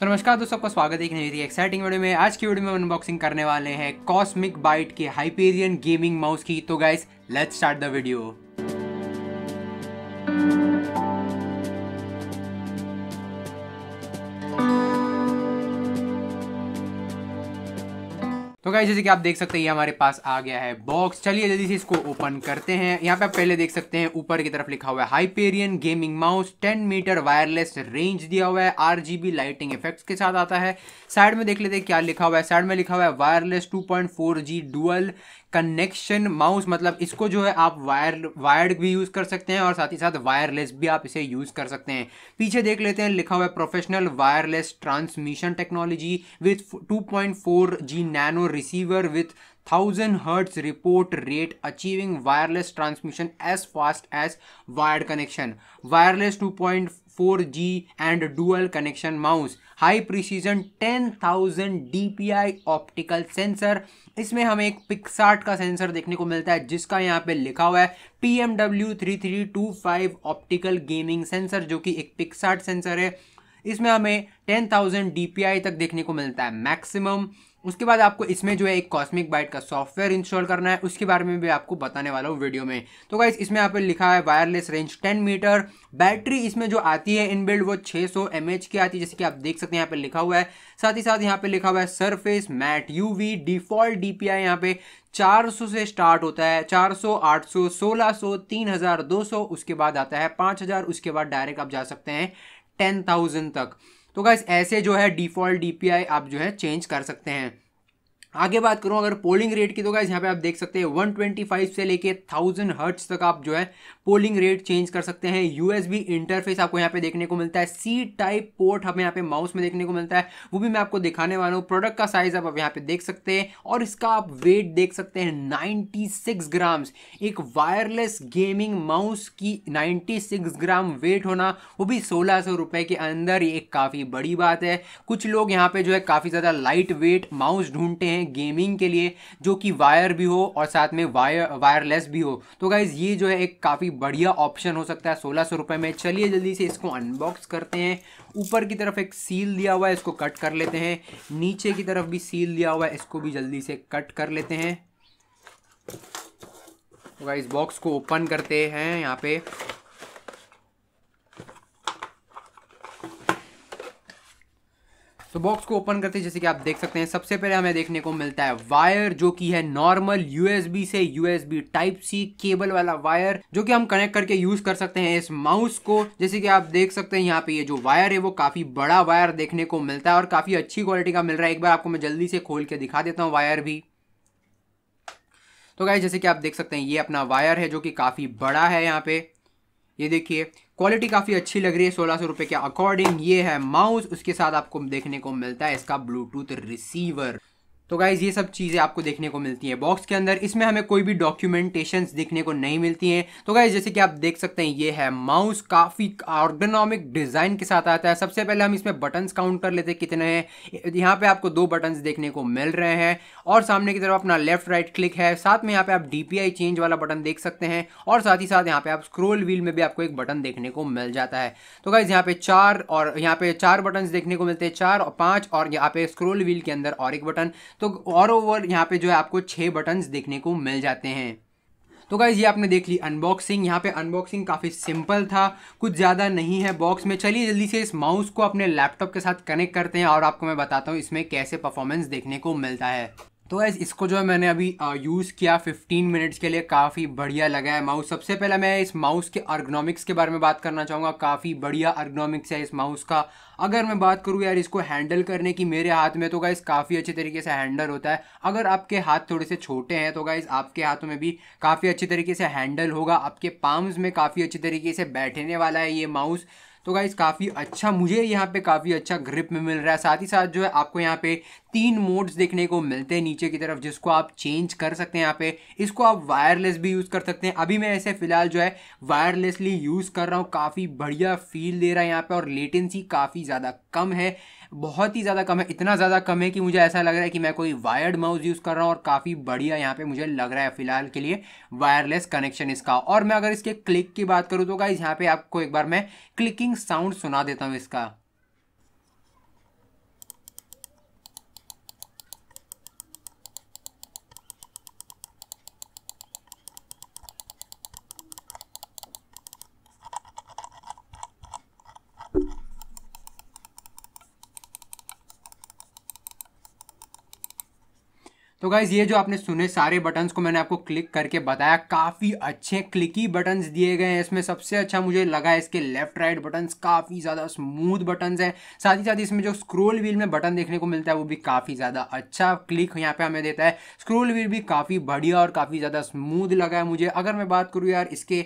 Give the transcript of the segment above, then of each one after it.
तो नमस्कार दोस्तों आपका स्वागत है एक नई एक्साइटिंग वीडियो में आज की वीडियो में अनबॉक्सिंग करने वाले हैं कॉस्मिक बाइट के हाइपेरियन गेमिंग माउस की तो guys let's start the video guys जैसे कि आप देख सकते हैं ये हमारे पास आ गया है बॉक्स चलिए जल्दी से इसको ओपन करते हैं यहाँ पे आप पहले देख सकते हैं ऊपर की तरफ लिखा हुआ है Hyperion gaming mouse 10 metre wireless range दिया हुआ है आर लाइटिंग इफेक्ट्स के साथ आता है साइड में देख लेते हैं क्या लिखा हुआ है साइड में लिखा हुआ है wireless two point connection mouse मतलब इसको जो है आप वायर वायर्ड भी यूज़ कर सकते हैं और साथ ही साथ वायरलेस भी आप इसे यूज़ कर सकते हैं पीछे देख लेते हैं लिखा हुआ है professional wireless transmission technology with 2.4 G nano receiver with thousand hertz report rate achieving wireless transmission as fast as wired connection wireless four G and dual connection mouse high precision 10,000 I optical sensor इसमें हमें एक PicsArt का sensor देखने को मिलता है जिसका यहाँ पे लिखा हुआ है P M W three three two five optical gaming sensor जो कि एक पिक्सार्ट सेंसर है इसमें हमें 10,000 आई तक देखने को मिलता है मैक्सिमम उसके बाद आपको इसमें जो है एक कॉस्मिक बाइट का सॉफ्टवेयर इंस्टॉल करना है उसके बारे में भी आपको बताने वाला हूँ वीडियो में तो गाइस इसमें यहाँ पे लिखा है वायरलेस रेंज 10 मीटर बैटरी इसमें जो आती है इनबिल्ड वो 600 सौ की आती है जैसे कि आप देख सकते हैं यहाँ पे लिखा हुआ है साथ ही साथ यहाँ पे लिखा हुआ है surface mat you default D P यहाँ पे 400 से स्टार्ट होता है 400, 800, 1600, 3200 उसके बाद आता है 5000 उसके बाद डायरेक्ट आप जा सकते हैं 10,000 तक तो गाइस ऐसे जो है डिफ़ॉल्ट डी आप जो है चेंज कर सकते हैं आगे बात करूं अगर पोलिंग रेट की तो गाइज यहाँ पे आप देख सकते हैं 125 से लेके 1000 हर्ट्स तक आप जो है पोलिंग रेट चेंज कर सकते हैं यूएसबी इंटरफेस आपको यहाँ पे देखने को मिलता है सी टाइप पोर्ट हमें यहाँ पे माउस में देखने को मिलता है वो भी मैं आपको दिखाने वाला हूँ प्रोडक्ट का साइज आप यहाँ पे देख सकते हैं और इसका आप वेट देख सकते हैं नाइन्टी ग्राम्स एक वायरलेस गेमिंग माउस की नाइन्टी ग्राम वेट होना वो भी सोलह सौ के अंदर ये एक काफ़ी बड़ी बात है कुछ लोग यहाँ पे जो है काफ़ी ज़्यादा लाइट वेट माउस ढूंढते हैं हैं गेमिंग के लिए जो कि वायर भी हो और साथ में वायर वायरलेस भी हो तो गाइज़ ये जो है एक काफ़ी बढ़िया ऑप्शन हो सकता है सोलह सौ में चलिए जल्दी से इसको अनबॉक्स करते हैं ऊपर की तरफ एक सील दिया हुआ है इसको कट कर लेते हैं नीचे की तरफ भी सील दिया हुआ है इसको भी जल्दी से कट कर लेते हैं तो गाइज बॉक्स को ओपन करते हैं यहाँ पे सो so, बॉक्स को ओपन करते हैं जैसे कि आप देख सकते हैं सबसे पहले हमें देखने को मिलता है वायर जो कि है नॉर्मल यूएसबी से यूएसबी टाइप सी केबल वाला वायर जो कि हम कनेक्ट करके यूज कर सकते हैं इस माउस को जैसे कि आप देख सकते हैं यहाँ पे ये जो वायर है वो काफी बड़ा वायर देखने को मिलता है और काफी अच्छी क्वालिटी का मिल रहा है एक बार आपको मैं जल्दी से खोल के दिखा देता हूँ वायर भी तो गाय जैसे कि आप देख सकते हैं ये अपना वायर है जो कि काफी बड़ा है यहाँ पे ये देखिए क्वालिटी काफ़ी अच्छी लग रही है सोलह सौ के अकॉर्डिंग ये है माउस उसके साथ आपको देखने को मिलता है इसका ब्लूटूथ रिसीवर तो गाइज़ ये सब चीज़ें आपको देखने को मिलती हैं बॉक्स के अंदर इसमें हमें कोई भी डॉक्यूमेंटेशन देखने को नहीं मिलती हैं तो गाइज़ जैसे कि आप देख सकते हैं ये है माउस काफ़ी ऑर्गेनॉमिक डिज़ाइन के साथ आता है सबसे पहले हम इसमें बटन्स काउंट कर लेते हैं कितने हैं यहाँ पे आपको दो बटन्स देखने को मिल रहे हैं और सामने की तरफ अपना लेफ्ट राइट क्लिक है साथ में यहाँ पे आप डी चेंज वाला बटन देख सकते हैं और साथ ही साथ यहाँ पे आप स्क्रोल व्हील में भी आपको एक बटन देखने को मिल जाता है तो गाइज़ यहाँ पे चार और यहाँ पे चार बटन्स देखने को मिलते हैं चार और पाँच और यहाँ पे स्क्रोल व्हील के अंदर और एक बटन तो ऑल ओवर यहाँ पे जो है आपको छः बटन्स देखने को मिल जाते हैं तो गाइज ये आपने देख ली अनबॉक्सिंग यहाँ पे अनबॉक्सिंग काफ़ी सिंपल था कुछ ज़्यादा नहीं है बॉक्स में चलिए जल्दी से इस माउस को अपने लैपटॉप के साथ कनेक्ट करते हैं और आपको मैं बताता हूँ इसमें कैसे परफॉर्मेंस देखने को मिलता है तो ऐस इसको जो है मैंने अभी यूज़ किया 15 मिनट्स के लिए काफ़ी बढ़िया लगा है माउस सबसे पहले मैं इस माउस के अर्गनॉमिक्स के बारे में बात करना चाहूँगा काफ़ी बढ़िया अर्गनॉमिक्स है इस माउस का अगर मैं बात करूँ यार इसको हैंडल करने की मेरे हाथ में तो गाइस काफ़ी अच्छे तरीके से हैंडल होता है अगर आपके हाथ थोड़े से छोटे हैं तो गाइज़ आपके हाथों में भी काफ़ी अच्छे तरीके से हैंडल होगा आपके पाम्स में काफ़ी अच्छे तरीके से बैठने वाला है ये माउस तो गाइज़ काफ़ी अच्छा मुझे यहाँ पे काफ़ी अच्छा ग्रिप में मिल रहा है साथ ही साथ जो है आपको यहाँ पे तीन मोड्स देखने को मिलते हैं नीचे की तरफ जिसको आप चेंज कर सकते हैं यहाँ पे इसको आप वायरलेस भी यूज़ कर सकते हैं अभी मैं ऐसे फ़िलहाल जो है वायरलेसली यूज़ कर रहा हूँ काफ़ी बढ़िया फील दे रहा है यहाँ पर और लेटेंसी काफ़ी ज़्यादा कम है बहुत ही ज़्यादा कम है इतना ज़्यादा कम है कि मुझे ऐसा लग रहा है कि मैं कोई वायर्ड माउस यूज़ कर रहा हूँ और काफ़ी बढ़िया यहाँ पे मुझे लग रहा है फिलहाल के लिए वायरलेस कनेक्शन इसका और मैं अगर इसके क्लिक की बात करूँ तो गाइज़ यहाँ पे आपको एक बार मैं क्लिकिंग साउंड सुना देता हूँ इसका तो गाइज़ ये जो आपने सुने सारे बटन्स को मैंने आपको क्लिक करके बताया काफ़ी अच्छे क्लिकी बटन्स दिए गए हैं इसमें सबसे अच्छा मुझे लगा इसके लेफ्ट राइट बटन्स काफ़ी ज़्यादा स्मूथ बटन्स हैं साथ ही साथ इसमें जो स्क्रोल व्हील में बटन देखने को मिलता है वो भी काफ़ी ज़्यादा अच्छा क्लिक यहाँ पे हमें देता है स्क्रोल व्हील भी काफ़ी बढ़िया और काफ़ी ज़्यादा स्मूद लगा है मुझे अगर मैं बात करूँ यार इसके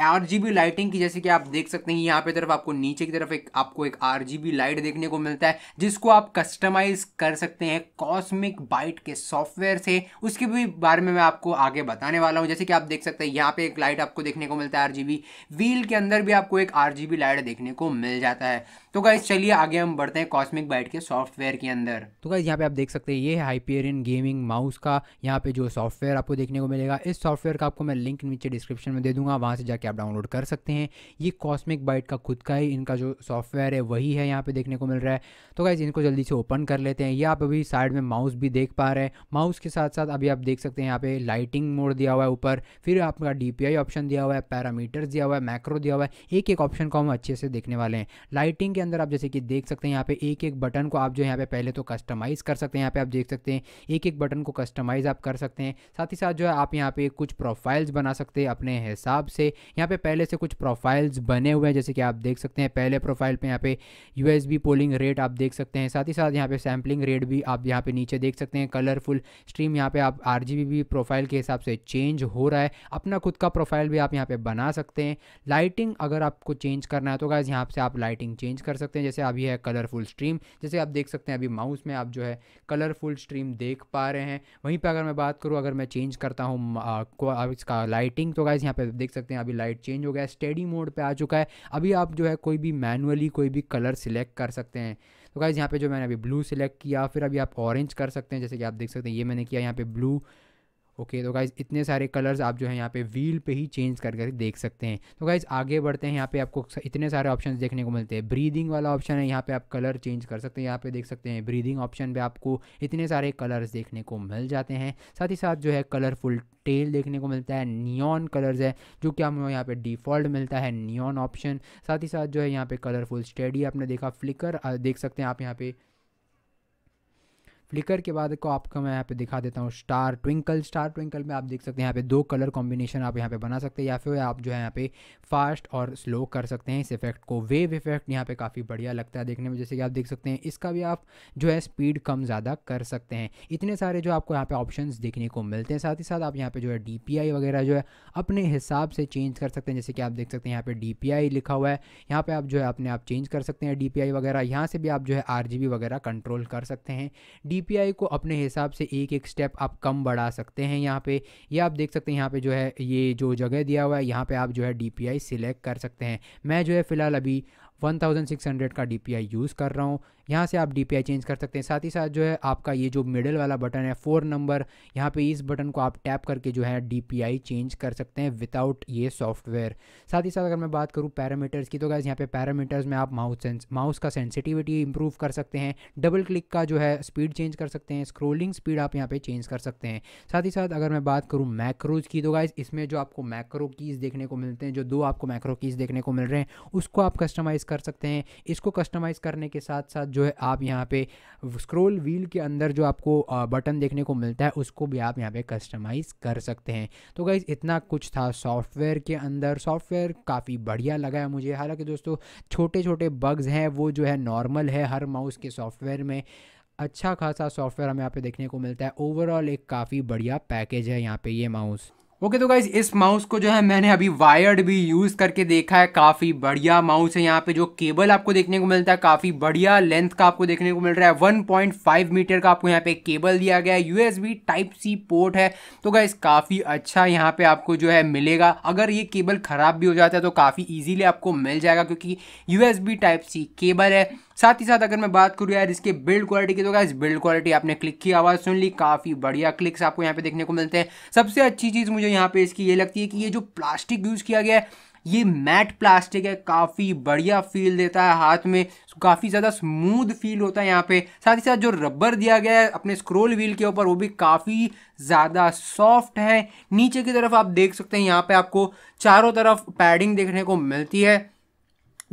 आर लाइटिंग की जैसे कि आप देख सकते हैं यहाँ पे तरफ आपको नीचे की तरफ एक आपको एक आर लाइट देखने को मिलता है जिसको आप कस्टमाइज कर सकते हैं कॉस्मिक बाइट के सॉफ्टवेयर से उसके भी बारे में मैं आपको आगे बताने वाला हूँ जैसे कि आप देख सकते हैं यहाँ पे एक लाइट आपको देखने को मिलता है आर व्हील के अंदर भी आपको एक आर लाइट देखने को मिल जाता है तो गाइज चलिए आगे हम बढ़ते हैं कॉस्मिक बाइट के सॉफ्टवेयर के अंदर तो गाइज यहाँ पे आप देख सकते हैं ये है गेमिंग माउस का यहाँ पे जो सॉफ्टवेयर आपको देखने को मिलेगा इस सॉफ्टवेयर का आपको मैं लिंक नीचे डिस्क्रिप्शन में दे दूंगा वहाँ से जाके आप डाउनलोड कर सकते हैं ये कॉस्मिक बाइट का खुद का ही इनका जो सॉफ्टवेयर है वही है यहाँ पे देखने को मिल रहा है तो गाइज इनको जल्दी से ओपन कर लेते हैं ये आप अभी साइड में माउस भी देख पा रहे हैं माउस के साथ साथ अभी आप देख सकते हैं यहाँ पे लाइटिंग मोड दिया हुआ है ऊपर फिर आपका डी ऑप्शन दिया हुआ है पैरामीटर्स दिया हुआ है मैक्रो दिया हुआ है एक एक ऑप्शन को हम अच्छे से देखने वाले हैं लाइटिंग के अंदर आप जैसे कि देख सकते हैं यहाँ पे एक एक बटन को आप जो यहाँ पे पहले तो कस्टमाइज़ कर सकते हैं यहाँ पे आप देख सकते हैं एक एक बटन को कस्टमाइज़ आप कर सकते हैं साथ ही साथ जो है आप यहाँ पे कुछ प्रोफाइल्स बना सकते हैं अपने हिसाब से यहाँ पे पहले से कुछ प्रोफाइल्स बने हुए हैं जैसे कि आप देख सकते हैं पहले प्रोफाइल पर यहाँ पे यू पोलिंग रेट आप देख सकते हैं साथ ही साथ यहाँ पे सैम्पलिंग रेट भी आप यहाँ पे नीचे देख सकते हैं कलरफुल स्ट्रीम यहाँ पे आप आर भी प्रोफाइल के हिसाब से चेंज हो रहा है अपना खुद का प्रोफाइल भी आप यहाँ पे बना सकते हैं लाइटिंग अगर आपको चेंज करना है तो गाइज यहाँ से आप लाइटिंग चेंज कर सकते हैं जैसे अभी है कलरफुल स्ट्रीम जैसे आप देख सकते हैं अभी माउस में आप जो है कलरफुल स्ट्रीम देख पा रहे हैं वहीं पर अगर मैं बात करूँ अगर मैं चेंज करता हूँ इसका लाइटिंग तो गाइज यहाँ पर देख सकते हैं अभी लाइट चेंज हो गया है स्टेडी मोड पर आ चुका है अभी आप जो है कोई भी मैनुअली कोई भी कलर सिलेक्ट कर सकते हैं तो गाइज़ यहाँ पे जो मैंने अभी ब्लू सिलेक्ट किया फिर अभी आप ऑरेंज कर सकते हैं जैसे कि आप देख सकते हैं ये मैंने किया यहाँ पे ब्लू ओके तो गाइज़ इतने सारे कलर्स आप जो है यहाँ पे व्हील पे ही चेंज कर कर देख सकते हैं तो गाइज़ आगे बढ़ते हैं यहाँ पे आपको इतने सारे ऑप्शन देखने को मिलते हैं ब्रीदिंग वाला ऑप्शन है यहाँ पे आप कलर चेंज कर सकते हैं यहाँ पे देख सकते हैं ब्रीदिंग ऑप्शन पे आपको इतने सारे कलर्स देखने को मिल जाते हैं साथ ही साथ जो है कलरफुल टेल देखने को मिलता है नियॉन कलर्स है जो कि हमें यहाँ पे डिफ़ॉल्ट मिलता है नियॉन ऑप्शन साथ ही साथ जो है यहाँ पे कलरफुल स्टेडी आपने देखा फ्लिकर देख सकते हैं आप यहाँ पे फ्लिकर के बाद को आपको मैं यहाँ पे दिखा देता हूँ स्टार ट्विंकल स्टार ट्विंकल में आप देख सकते हैं यहाँ पे दो कलर कॉम्बिनेशन आप यहाँ पे बना सकते हैं या फिर आप जो है यहाँ पे फास्ट और स्लो कर सकते हैं इस इफेक्ट को वेव इफेक्ट यहाँ पे काफ़ी बढ़िया लगता है देखने में जैसे कि आप देख सकते हैं इसका भी आप जो है स्पीड कम ज़्यादा कर सकते हैं इतने सारे जो आपको यहाँ पे ऑप्शन देखने को मिलते हैं साथ ही साथ आप यहाँ पे जो है डी वगैरह जो है अपने हिसाब से चेंज कर सकते हैं जैसे कि आप देख सकते हैं यहाँ पे डी लिखा हुआ है यहाँ पर आप जो है अपने आप चेंज कर सकते हैं डी वगैरह यहाँ से भी आप जो है आर वगैरह कंट्रोल कर सकते हैं डी पीपीआई को अपने हिसाब से एक एक स्टेप आप कम बढ़ा सकते हैं यहाँ पे ये आप देख सकते हैं यहाँ पे जो है ये जो जगह दिया हुआ है यहाँ पे आप जो है डीपीआई सिलेक्ट कर सकते हैं मैं जो है फ़िलहाल अभी 1600 का डी यूज़ कर रहा हूँ यहाँ से आप डी चेंज कर सकते हैं साथ ही साथ जो है आपका ये जो मिडल वाला बटन है फोर नंबर यहाँ पे इस बटन को आप टैप करके जो है डी चेंज कर सकते हैं विदाउट ये सॉफ्टवेयर साथ ही साथ अगर मैं बात करूँ पैरामीटर्स की तो गैस यहाँ पे पैरामीटर्स में आप माउस सेंस माउस का सेंसिटिविटी इंप्रूव कर सकते हैं डबल क्लिक का जो है स्पीड चेंज कर सकते हैं स्क्रोलिंग स्पीड आप यहाँ पे चेंज कर सकते हैं साथ ही साथ अगर मैं बात करूँ मैक्रोज की तो गैस इसमें जो आपको मैक्रो कीज़ देखने को मिलते हैं जो दो आपको मैक्रो कीज़ देखने को मिल रहे हैं उसको आप कस्टमाइज़ कर सकते हैं इसको कस्टमाइज़ करने के साथ साथ जो है आप यहाँ पे स्क्रोल व्हील के अंदर जो आपको बटन देखने को मिलता है उसको भी आप यहाँ पे कस्टमाइज़ कर सकते हैं तो गाइज़ इतना कुछ था सॉफ्टवेयर के अंदर सॉफ्टवेयर काफ़ी बढ़िया लगा है मुझे हालांकि दोस्तों छोटे छोटे बग्स हैं वो जो है नॉर्मल है हर माउस के सॉफ्टवेयर में अच्छा खासा सॉफ्टवेयर हमें यहाँ पे देखने को मिलता है ओवरऑल एक काफ़ी बढ़िया पैकेज है यहाँ पे ये माउस ओके okay, तो गाइज इस माउस को जो है मैंने अभी वायर्ड भी यूज़ करके देखा है काफ़ी बढ़िया माउस है यहाँ पे जो केबल आपको देखने को मिलता है काफ़ी बढ़िया लेंथ का आपको देखने को मिल रहा है 1.5 मीटर का आपको यहाँ पे केबल दिया गया है यूएसबी टाइप सी पोर्ट है तो गाइज काफ़ी अच्छा यहाँ पे आपको जो है मिलेगा अगर ये केबल ख़राब भी हो जाता है तो काफ़ी ईजिली आपको मिल जाएगा क्योंकि यू टाइप सी केबल है साथ ही साथ अगर मैं बात करूँ यार इसके बिल्ड क्वालिटी की तो गाइज बिल्ड क्वालिटी आपने क्लिक की आवाज़ सुन ली काफ़ी बढ़िया क्लिक्स आपको यहाँ पे देखने को मिलते हैं सबसे अच्छी चीज़ मुझे यहाँ पे इसकी ये लगती है कि ये जो प्लास्टिक यूज़ किया गया है ये मैट प्लास्टिक है काफ़ी बढ़िया फील देता है हाथ में काफ़ी ज़्यादा स्मूथ फील होता है यहाँ पे साथ ही साथ जो रबर दिया गया है अपने स्क्रोल व्हील के ऊपर वो भी काफ़ी ज़्यादा सॉफ्ट है नीचे की तरफ आप देख सकते हैं यहाँ पे आपको चारों तरफ पैडिंग देखने को मिलती है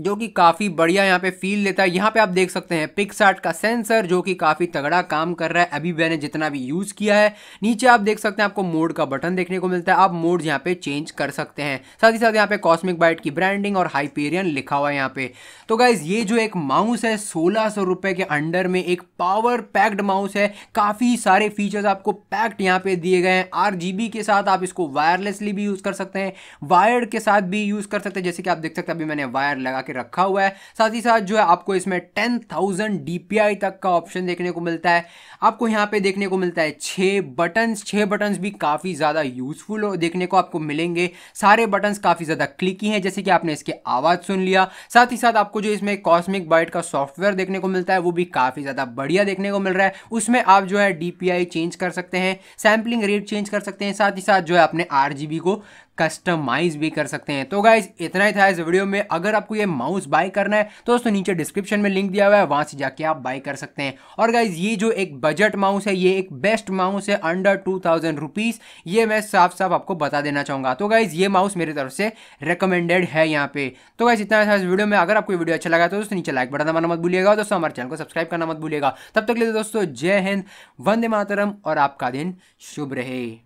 जो कि काफ़ी बढ़िया यहाँ पे फील लेता है यहाँ पे आप देख सकते हैं पिक्सार्ट का सेंसर जो कि काफ़ी तगड़ा काम कर रहा है अभी मैंने जितना भी यूज़ किया है नीचे आप देख सकते हैं आपको मोड का बटन देखने को मिलता है आप मोड यहाँ पे चेंज कर सकते हैं साथ ही साथ यहाँ पे कॉस्मिक बाइट की ब्रांडिंग और हाइपेरियन लिखा हुआ है यहाँ पे तो गाइज ये जो एक माउस है सोलह सौ रुपये के अंडर में एक पावर पैक्ड माउस है काफ़ी सारे फीचर्स आपको पैक्ड यहाँ पे दिए गए हैं आर के साथ आप इसको वायरलेसली भी यूज़ कर सकते हैं वायर्ड के साथ भी यूज़ कर सकते हैं जैसे कि आप देख सकते हैं अभी मैंने वायर लगा के रखा हुआ है साथ ही साथ जो है आपको इसमें टेन थाउजेंड डी तक का ऑप्शन देखने को मिलता है आपको यहाँ पे देखने को मिलता है छः बटन्स छः बटन्स भी काफ़ी ज़्यादा यूजफुल देखने को आपको मिलेंगे सारे बटन्स काफ़ी ज़्यादा क्लिकी हैं जैसे कि आपने इसकी आवाज़ सुन लिया साथ ही साथ आपको जो इसमें कॉस्मिक बाइट का सॉफ्टवेयर देखने को मिलता है वो भी काफ़ी ज़्यादा बढ़िया देखने को मिल रहा है उसमें आप जो है डी चेंज कर सकते हैं सैम्पलिंग रेट चेंज कर सकते हैं साथ ही साथ जो है अपने आर को कस्टमाइज भी कर सकते हैं तो गाइज इतना ही था इस वीडियो में अगर आपको ये माउस बाय करना है तो दोस्तों नीचे डिस्क्रिप्शन में लिंक दिया हुआ है वहां से जाके आप बाय कर सकते हैं और गाइज ये जो एक बजट माउस है ये एक बेस्ट माउस है अंडर टू थाउजेंड रुपीज़ ये मैं साफ साफ आपको बता देना चाहूंगा तो गाइज ये माउस मेरी तरफ से रिकमेंडेड है यहाँ पे तो गाइज इतना था इस वीडियो में अगर आपको वीडियो अच्छा लगा तो दोस्तों नीचे लाइक बटन दबाना मत भूलिएगा दोस्तों हमारे चैनल को सब्सक्राइब करना मत भूलिएगा तब तक ले दोस्तों जय हिंद वंदे मातरम और आपका दिन शुभ रहे